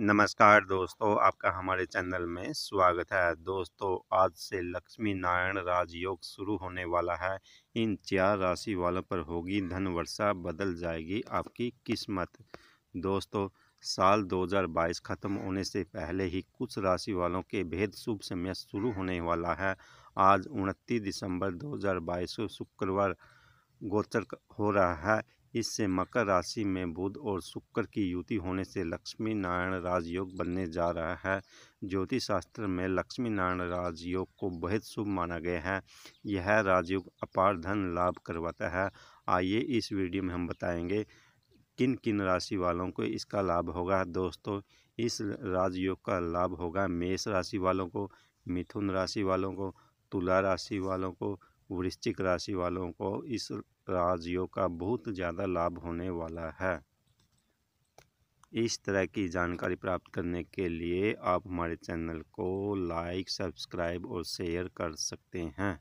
नमस्कार दोस्तों आपका हमारे चैनल में स्वागत है दोस्तों आज से लक्ष्मी नारायण राजयोग शुरू होने वाला है इन चार राशि वालों पर होगी धन वर्षा बदल जाएगी आपकी किस्मत दोस्तों साल 2022 खत्म होने से पहले ही कुछ राशि वालों के भेद शुभ समय शुरू होने वाला है आज उनतीस दिसंबर 2022 शुक्रवार गोचर हो रहा है इससे मकर राशि में बुध और शुक्र की युति होने से लक्ष्मी नारायण राजयोग बनने जा रहा है ज्योतिष शास्त्र में लक्ष्मी नारायण राजयोग को बहुत शुभ माना गया है यह राजयोग अपार धन लाभ करवाता है आइए इस वीडियो में हम बताएंगे किन किन राशि वालों को इसका लाभ होगा दोस्तों इस राजयोग का लाभ होगा मेष राशि वालों को मिथुन राशि वालों को तुला राशि वालों को वृश्चिक राशि वालों को इस राजयोग का बहुत ज़्यादा लाभ होने वाला है इस तरह की जानकारी प्राप्त करने के लिए आप हमारे चैनल को लाइक सब्सक्राइब और शेयर कर सकते हैं